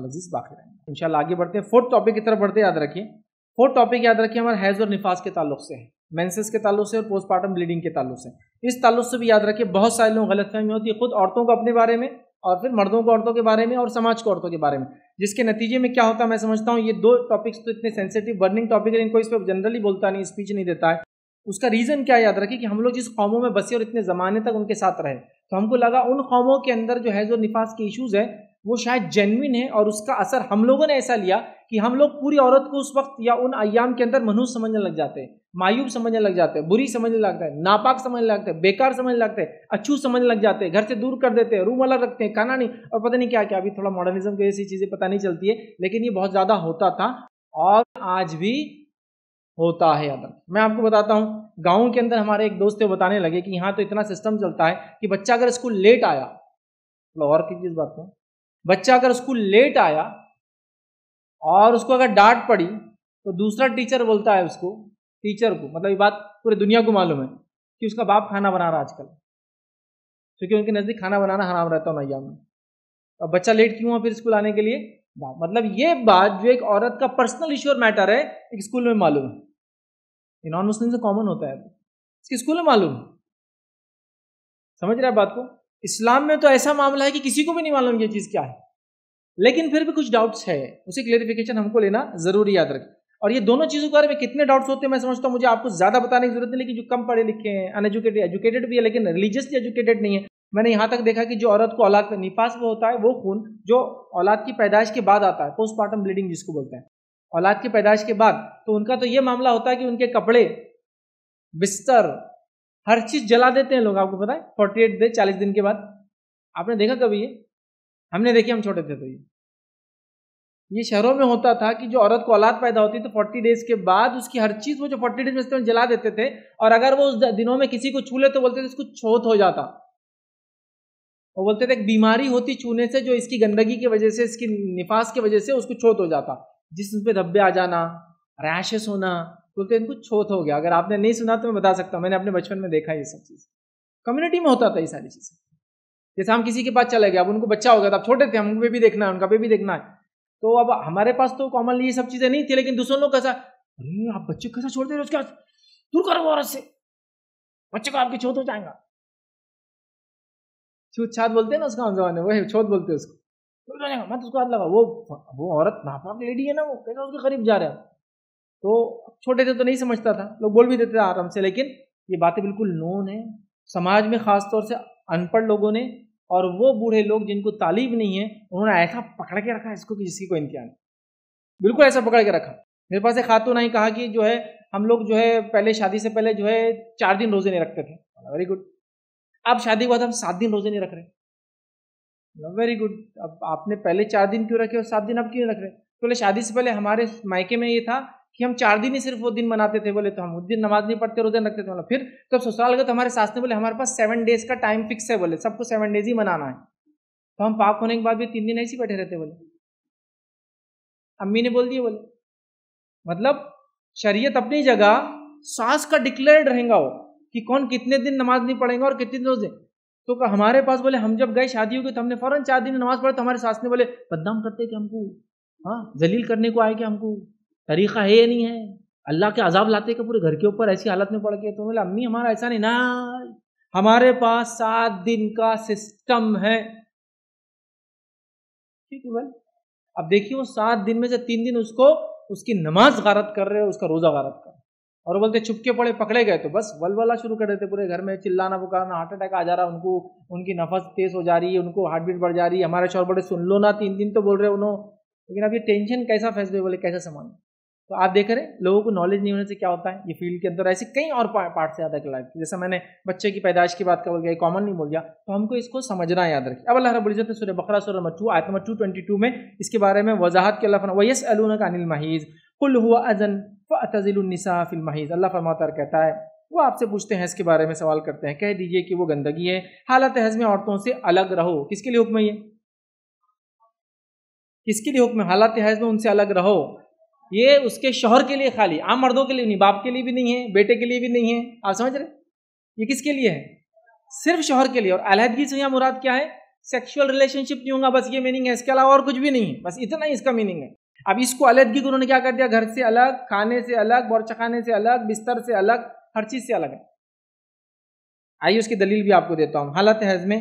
लजीज बाकी रहेंगे इंशाल्लाह आगे बढ़ते हैं फोर्थ टॉपिक की तरफ बढ़ते याद रखिए फोर्थ टॉपिक याद रखिए हमारे हैज़ और निफास के ताल्लुक से है मेंसेस के ताल्लुक से और पोस्टमार्टम ब्लीडिंग के ताल्लुक से इस ताल्लुक से भी याद रखिए बहुत सारे लोग गलत फहमी होती है खुद औरतों को अपने बारे में और फिर मर्दों को औरतों के बारे में और समाज को औरतों के बारे में जिसके नतीजे में क्या होता है मैं समझता हूँ ये दो टॉपिक्स तो इतने सेंसिटिव बर्निंग टॉपिक है इनको इस पर जनरली बोलता नहीं स्पीच नहीं देता है उसका रीज़न क्या याद रखिए कि हम लोग जिस कौमों में बसे और इतने ज़माने तक उनके साथ रहे तो हमको लगा उन कौमों के अंदर जो हैज़ और निफास के इशूज़ हैं वो शायद जेनविन है और उसका असर हम लोगों ने ऐसा लिया कि हम लोग पूरी औरत को उस वक्त या उन अयाम के अंदर मनहूस समझने लग जाते हैं मायूब समझने लग जाते हैं बुरी समझने लगता है नापाक समझने लगते हैं बेकार समझने लगते हैं अच्छू समझने लग जाते हैं घर से दूर कर देते हैं रूम अलग रखते हैं खाना नहीं और पता नहीं क्या क्या अभी थोड़ा मॉडर्निज्म की ऐसी चीज़ें पता नहीं चलती है लेकिन ये बहुत ज़्यादा होता था और आज भी होता है अदर मैं आपको बताता हूँ गाँव के अंदर हमारे एक दोस्त बताने लगे कि यहाँ तो इतना सिस्टम चलता है कि बच्चा अगर स्कूल लेट आया मतलब और की चीज़ बात है बच्चा अगर स्कूल लेट आया और उसको अगर डांट पड़ी तो दूसरा टीचर बोलता है उसको टीचर को मतलब ये बात पूरी दुनिया को मालूम है कि उसका बाप खाना बना रहा आजकल क्योंकि उनके नज़दीक खाना बनाना हराम रहता है नैया में अब बच्चा लेट क्यों हुआ फिर स्कूल आने के लिए मतलब ये बात जो एक औरत का पर्सनल इश्यू और मैटर है एक स्कूल में मालूम है ये नॉन मुस्लिम से कॉमन होता है इसके स्कूल में मालूम समझ रहे हैं बात को इस्लाम में तो ऐसा मामला है कि किसी को भी नहीं मालूम ये चीज़ क्या है लेकिन फिर भी कुछ डाउट्स है उसे क्लेरिफिकेशन हमको लेना ज़रूरी याद रखें और ये दोनों चीज़ों के बारे में कितने डाउट्स होते हैं मैं समझता हूँ मुझे आपको ज़्यादा बताने की जरूरत नहीं लेकिन जो कम पढ़े लिखे हैं अनएजुकेटेड एजुकेटेड भी है लेकिन रिलीजियसली एजुकेटेड नहीं है मैंने यहाँ तक देखा कि जो औरत को औलाद में निपास में होता है वो खून जो औलाद की पैदाइश के बाद आता है पोस्टमार्टम ब्लीडिंग जिसको बोलते हैं औलाद की पैदाइश के बाद तो उनका तो ये मामला होता है कि उनके कपड़े बिस्तर हर चीज जला देते हैं लोग आपको पता है फोर्टी एट डे चालीस दिन के बाद आपने देखा कभी ये हमने देखी हम छोटे थे तो ये ये शहरों में होता था कि जो औरत को औलाद पैदा होती तो फोर्टी डेज के बाद उसकी हर चीज वो जो फोर्टी डेज में जला देते थे और अगर वो उस दिनों में किसी को छू ले तो बोलते थे इसको छोत हो जाता वो बोलते थे एक बीमारी होती छूने से जो इसकी गंदगी की वजह से इसकी निफास की वजह से उसको छोत हो जाता जिसम पे धब्बे आ जाना रैशेस होना बोलते इनको छोत हो गया अगर आपने नहीं सुना तो मैं बता सकता हूँ मैंने अपने बचपन में देखा ये सब चीज़ कम्युनिटी में होता था ये सारी चीज़ें जैसे हम किसी के पास चले गए अब उनको बच्चा हो गया था तो अब छोटे थे हम उनको भी देखना है उनका भी देखना है तो अब हमारे पास तो कॉमनली ये सब चीज़ें नहीं थी लेकिन दूसरों लोग कैसा अरे आप बच्चे कैसा छोड़ दे रहे उसके पास दूर करो औरत से बच्चे को आपकी छोत हो जाएगा छूत छात बोलते हैं ना उसका जमाने वही छोत बोलते हैं उसको मत उसको हाथ लगा वो वो औरत नापाक लेडी है ना वो कैसे उसके करीब जा रहे हैं तो छोटे थे तो नहीं समझता था लोग बोल भी देते थे आराम से लेकिन ये बातें बिल्कुल नोन है समाज में ख़ासतौर से अनपढ़ लोगों ने और वो बूढ़े लोग जिनको तालीब नहीं है उन्होंने ऐसा पकड़ के रखा इसको कि जिसकी कोई इम्तिहान बिल्कुल ऐसा पकड़ के रखा मेरे पास एक खातून आई कहा कि जो है हम लोग जो है पहले शादी से पहले जो है चार दिन रोजे नहीं रखते थे वेरी गुड अब शादी के बाद हम सात दिन रोजे नहीं रख रहे वेरी गुड अब आपने पहले चार दिन क्यों रखे और सात दिन अब क्यों रख रहे तो बोले शादी से पहले हमारे मायके में ये था कि हम चार दिन ही सिर्फ वो दिन मनाते थे बोले तो हम उस दिन नमाज नहीं पढ़ते रोजन रखते थे फिर तब ससुराल गए तो हमारे सास ने बोले हमारे पास सेवन डेज का टाइम फिक्स है बोले सबको सेवन डेज ही मनाना है तो हम पाप होने के बाद भी तीन दिन ऐसे बैठे रहते बोले अम्मी ने बोल दिए बोले मतलब शरीयत अपनी जगह सास का डिक्लेयर्ड रहेगा वो कि कौन कितने दिन नमाज नहीं पढ़ेगा और कितने रोजे तो हमारे पास बोले हम जब गए शादी हो गई तो हमने फौरन चार दिन नमाज पढ़ा तो हमारे सास ने बोले बदनाम करते कि हमको हाँ जलील करने को आए कि हमको तरीका है या नहीं है अल्लाह के अजाब लाते के पूरे घर के ऊपर ऐसी हालत में पड़ गए तो बोले अम्मी हमारा ऐसा नहीं ना हमारे पास सात दिन का सिस्टम है ठीक है अब देखिए वो सात दिन में से तीन दिन उसको उसकी नमाज गारत कर रहे हैं उसका रोजा गारत कर और बोलते छुपके पड़े पकड़े गए तो बस वलवला शुरू कर देते पूरे घर में चिल्लाना पुकारना हार्ट अटैक आ जा रहा उनको उनकी नफस तेज हो जा रही है उनको हार्ट बीट बढ़ जा रही है हमारे शोर बड़े सुन लो ना तीन दिन तो बोल रहे उन्होंने लेकिन अब ये टेंशन कैसा फैसले बोले कैसा संभालना तो आप देख रहे हैं लोगों को नॉलेज नहीं होने से क्या होता है ये फील्ड के अंदर ऐसे कई और पार्ट से याद रख लाइफ जैसे मैंने बच्चे की पैदाइश की बात कर बोल गया कॉमन नहीं बोल गया तो हमको इसको समझना याद रखिए अब अल्लाह रबुल्जत ने सूर्य बकरा सूर्य मच्छू आयत नंबर टू ट्वेंटी टू में इसके बारे में वजाहत के अल्लाह वैस अलून का अनिल महीज़ कुल हुआ अजन फ़तज़िलनिसा फ़िल महीज़ अल्लाह फरमातर कहता है वो आपसे पूछते हैं इसके बारे में सवाल करते हैं कह दीजिए कि वो गंदगी है हालत हज में औरतों से अलग रहो किसके लिए हुक्म ये किसके लिए हुक्म हालत हज में उनसे अलग रहो ये उसके शोहर के लिए खाली आम मर्दों के लिए नहीं बाप के लिए भी नहीं है बेटे के लिए भी नहीं है आप समझ रहे ये किसके लिए है सिर्फ शोहर के लिए और अलहदगी से यहाँ मुराद क्या है सेक्सुअल रिलेशनशिप नहीं होगा बस ये मीनिंग है इसके अलावा और कुछ भी नहीं है बस इतना ही इसका मीनिंग है अब इसको अलहदगी उन्होंने क्या कर दिया घर से अलग खाने से अलग बोर्चा खाने से अलग बिस्तर से अलग हर चीज़ से अलग है आइए उसकी दलील भी आपको देता हूँ हालत हजमे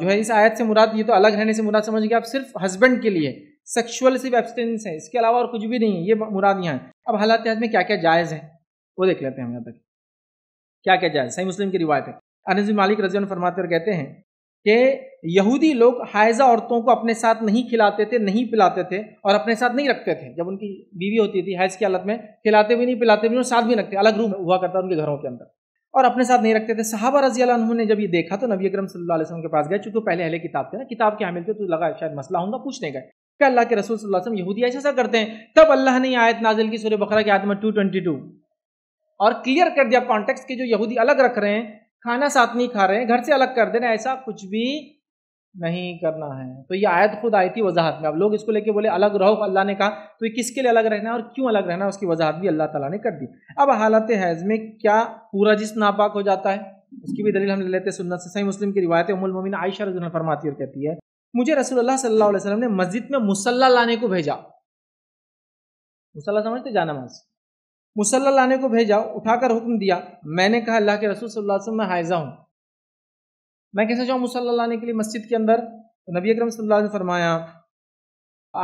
जो है इस आयत से मुराद ये तो अलग रहने से मुराद समझ गए आप सिर्फ हस्बैंड के लिए सेक्शुअल सिर्फ एब्सटेंस है इसके अलावा और कुछ भी नहीं है ये मुराद यहाँ है अब हालात में क्या क्या जायज़ है वो देख लेते हैं हम यहाँ तक क्या क्या जायज़ सही मुस्लिम की रिवायत है अनज मालिक रजन फरमाते कहते हैं कि यहूदी लोग हायजा औरतों को अपने साथ नहीं खिलाते थे नहीं पिलाते थे और अपने साथ नहीं रखते थे जब उनकी बीवी होती थी हैज की हालत में खिलाते भी नहीं पिलाते भी और साथ भी रखते अलग रूम हुआ करता उनके घरों के अंदर और अपने साथ नहीं रखते थे साहबा रजी ने जब ये देखा तो नबी अक्रम सल्लल्लाहु अलैहि वसल्लम के पास गए चूंकि पहले अहले किताब थे ना किताब के हमिल थे तो लगा शायद मसला होगा पूछने गए कि अल्लाह के रसूल सल्लल्लाहु अलैहि वसल्लम यहूदी ऐसा ऐसा करते हैं तब अल्लाह ने आयत नाजिल की सूर्य बकरा की आयत नंबर टू ट्वेंटी टू और क्लियर कर दिया कॉन्टेक्स के जो यहूदी अलग रख रहे हैं खाना साथ नहीं खा रहे हैं घर से अलग कर दे रहे ऐसा कुछ भी नहीं करना है तो ये आयत खुद आई थी वजाहत में अब लोग इसको लेके बोले अलग रहो अल्लाह ने कहा तो ये किसके लिए अलग रहना है और क्यों अलग रहना है उसकी वजाहत भी अल्लाह ताला ने कर दी अब हालत हैज में क्या पूरा जिसम नापाक हो जाता है उसकी भी दलील हम ले लेते सुन्नत से सही मुस्लिम की रिवायत उमुल मोमिन आयशा रजन फरमाती और कहती है मुझे रसूलुल्लाह सल्लल्लाहु अलैहि वसल्लम ने मस्जिद में मुसल्ला लाने को भेजा मुसल्ला समझते जाना मज़ मुसल्ला लाने को भेजा उठाकर हुक्म दिया मैंने कहा अल्लाह के रसूल सल्लल्लाहु अलैहि वसल्लम मैं हाइजा हूं मैं कैसे जाऊँ मुसल्ला लाने के लिए मस्जिद के अंदर तो नबी अकरम सल्लल्लाहु अलैहि ने फरमाया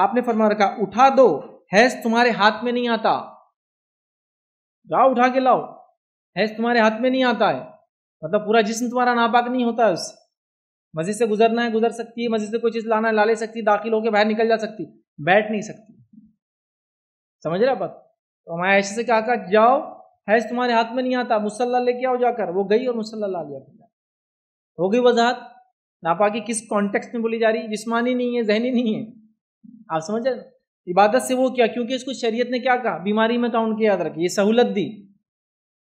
आपने फरमा रखा उठा दो हैज तुम्हारे हाथ में नहीं आता जाओ उठा के लाओ हैज तुम्हारे हाथ में नहीं आता है मतलब पूरा जिस्म तुम्हारा नापाक नहीं होता है उससे मस्जिद से गुजरना है गुजर सकती है मजे से कोई चीज़ लाना है ला ले सकती है दाखिल होकर बाहर निकल जा सकती बैठ नहीं सकती समझ रहे बात तो हमारे ऐसे से कहा जाओ हैज तुम्हारे हाथ में नहीं आता मुसल्ला लेके आओ जाकर वो गई और मुसल्ला ला लिया फिर हो गई वजाहत नापाकी किस कॉन्टेक्स में बोली जा रही जिसमानी नहीं है जहनी नहीं है आप समझ रहे इबादत से वो क्या क्योंकि इसको शरीयत ने क्या कहा बीमारी में तो काउंट किया याद रखी ये सहूलत दी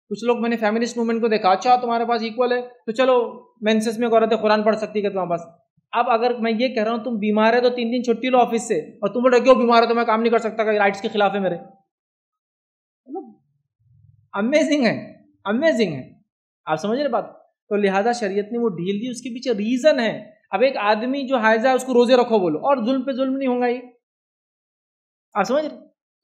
कुछ लोग मैंने फेमिनिस्ट मूवमेंट को देखा अच्छा तुम्हारे पास इक्वल है तो चलो मेंसेस में औरतें कुरान पढ़ सकती है तुम्हारे पास अब अगर मैं ये कह रहा हूँ तुम बीमार है तो तीन दिन छुट्टी लो ऑफिस से और तुम बोलो क्यों बीमार है तो मैं काम नहीं कर सकता राइट्स के खिलाफ है मेरे मतलब अमेजिंग है अमेजिंग है आप समझ रहे बात तो लिहाजा शरीयत ने वो ढील दी उसके पीछे रीजन है अब एक आदमी जो हाइजा है उसको रोजे रखो बोलो और जुल्म पे जुल्म नहीं होगा ये आप समझ रहे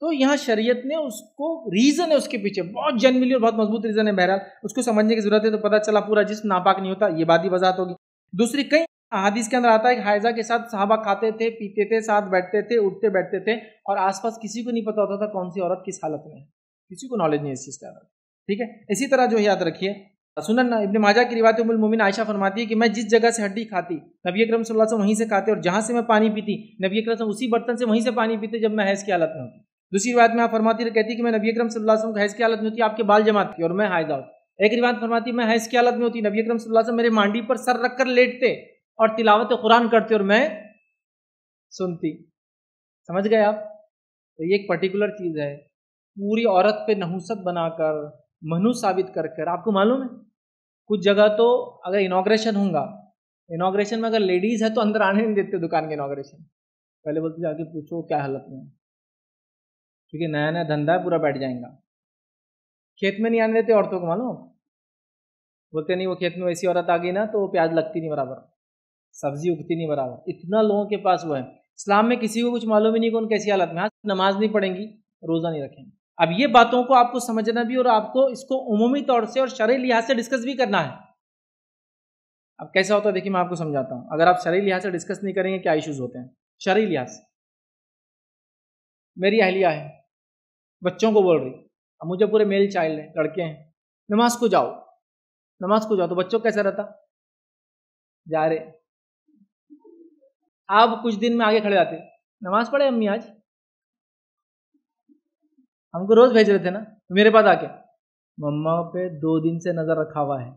तो यहाँ शरीयत ने उसको रीज़न है उसके पीछे बहुत जनविली और बहुत मजबूत रीज़न है बहरहाल उसको समझने की जरूरत है तो पता चला पूरा जिसम नापाक नहीं होता ये बात ही वजात होगी दूसरी कई अहादीस के अंदर आता है कि के साथ साहबा खाते थे पीते थे साथ बैठते थे उठते बैठते थे और आसपास किसी को नहीं पता होता था कौन सी औरत किस हालत में है किसी को नॉलेज नहीं इस चीज़ के अंदर ठीक है इसी तरह जो याद रखिए सुनन इब्न माजा की रिवायत मुमिन आयशा फरमाती है कि मैं जिस जगह से हड्डी खाती नबी अक्रम वसल्लम वहीं से खाते और जहाँ से मैं पानी पीती नबी अक्रम उसी बर्तन से वहीं से पानी पीते जब मैं हैज़ की हालत में होती दूसरी रिवायत में आप फरमाती है कहती कि मैं नबी अक्रम सलम को हैज़ की हालत में होती आपके बाल जमात थी और मैं हायदा होती एक रिवायत फरमाती मैं हैज़ की हालत में होती नबी अक्रम सल्लल्लाहु मेरे मांडी पर सर रख कर लेटते और तिलावत कुरान करते और मैं सुनती समझ गए आप तो ये एक पर्टिकुलर चीज़ है पूरी औरत पे नहुसत बनाकर मनु साबित कर कर आपको मालूम है कुछ जगह तो अगर इनाग्रेशन होगा इनाग्रेशन में अगर लेडीज़ है तो अंदर आने नहीं देते दुकान के इनाग्रेशन पहले बोलते जाके पूछो क्या हालत में क्योंकि नया नया धंधा है पूरा बैठ जाएगा खेत में नहीं आने देते औरतों को मालूम बोलते नहीं वो खेत में वैसी औरत आ गई ना तो वो प्याज लगती नहीं बराबर सब्जी उगती नहीं बराबर इतना लोगों के पास वो है इस्लाम में किसी को कुछ मालूम ही नहीं कौन कैसी हालत में हाँ नमाज नहीं पढ़ेंगी रोज़ा नहीं रखेंगे अब ये बातों को आपको समझना भी और आपको इसको उमूमी तौर से और शरी लिहाज से डिस्कस भी करना है अब कैसा होता है देखिए मैं आपको समझाता हूँ अगर आप शरी लिहाज से डिस्कस नहीं करेंगे क्या इश्यूज़ होते हैं शरी लिहाज से मेरी अहलिया है बच्चों को बोल रही अब मुझे पूरे मेल चाइल्ड हैं लड़के हैं नमाज को जाओ नमाज को जाओ तो बच्चों कैसा रहता जा रहे आप कुछ दिन में आगे खड़े जाते नमाज पढ़े अम्मी आज हमको रोज भेज रहे थे ना तो मेरे पास आके मम्मा पे दो दिन से नजर रखा हुआ है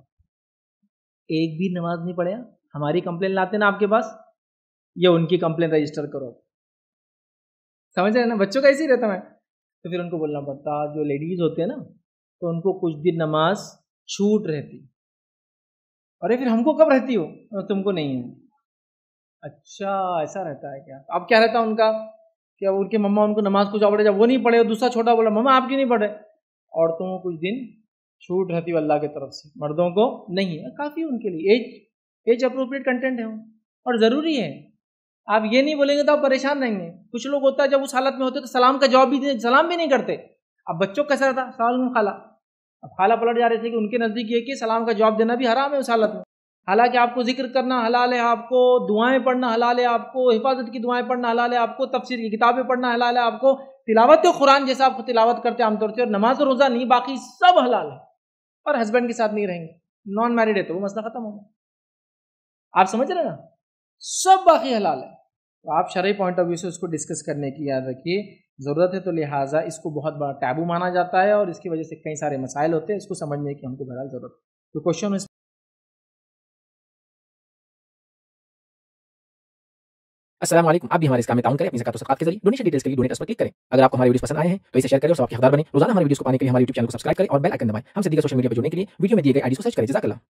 एक भी नमाज नहीं पढ़े हमारी कंप्लेन लाते ना आपके पास या उनकी कंप्लेन रजिस्टर करो समझ रहे ना बच्चों का ऐसे ही रहता मैं तो फिर उनको बोलना पड़ता जो लेडीज़ होते हैं ना तो उनको कुछ दिन नमाज छूट रहती अरे फिर हमको कब रहती हो तुमको नहीं है अच्छा ऐसा रहता है क्या अब क्या रहता उनका क्या उनके मम्मा उनको नमाज कुछ पढ़े जब वो नहीं पढ़े दूसरा छोटा बोला मम्मा आप क्यों नहीं पढ़े औरतों को कुछ दिन छूट रहती है अल्लाह की तरफ से मर्दों को नहीं है काफ़ी उनके लिए एज एज अप्रोप्रिएट कंटेंट है और ज़रूरी है आप ये नहीं बोलेंगे तो आप परेशान रहेंगे कुछ लोग होता है जब उस हालत में होते तो सलाम का जवाब भी सलाम भी नहीं करते अब बच्चों कैसा था सलाम खाला अब खाला पलट जा रहे थे कि उनके नज़दीक ये कि सलाम का जवाब देना भी हराम है उस हालत में हालांकि आपको जिक्र करना हलाल है आपको दुआएं पढ़ना हलाल है आपको हिफाजत की दुआएं पढ़ना हलाल है आपको तफसीर की किताबें पढ़ना हलाल है आपको तिलावत कुरान जैसा आपको तिलावत करते आमतौर से और नमाज रोज़ा नहीं बाकी सब हलाल है और हस्बैंड के साथ नहीं रहेंगे नॉन मैरिड है तो वो मसला ख़त्म होगा आप समझ रहे ना सब बाकी हलाल है तो आप शर्य पॉइंट ऑफ व्यू से उसको डिस्कस करने की याद रखिए ज़रूरत है तो लिहाजा इसको बहुत बड़ा टैबू माना जाता है और इसकी वजह से कई सारे मसाइल होते हैं इसको समझने की हमको बहरहाल ज़रूरत है तो क्वेश्चन इस असल आप भी हमारे इसका में टाउन करें अपनी जकात सकात के जरिए डोनेशन डिटेल्स के लिए डोनेट पर क्लिक करें अगर आपको हमारे वीडियो पसंद आए हैं तो इसे शेयर करें और सबके हकदार बने रोजाना हमारे वीडियोस को पाने के लिए हमारे यूट्यूब चैनल को सब्सक्राइब करें और बेल आइकन दबाएं हम सीधे सोशल मीडिया पर जुड़ने के लिए वीडियो में दिए गए आईडी को सर्च करें जजाकला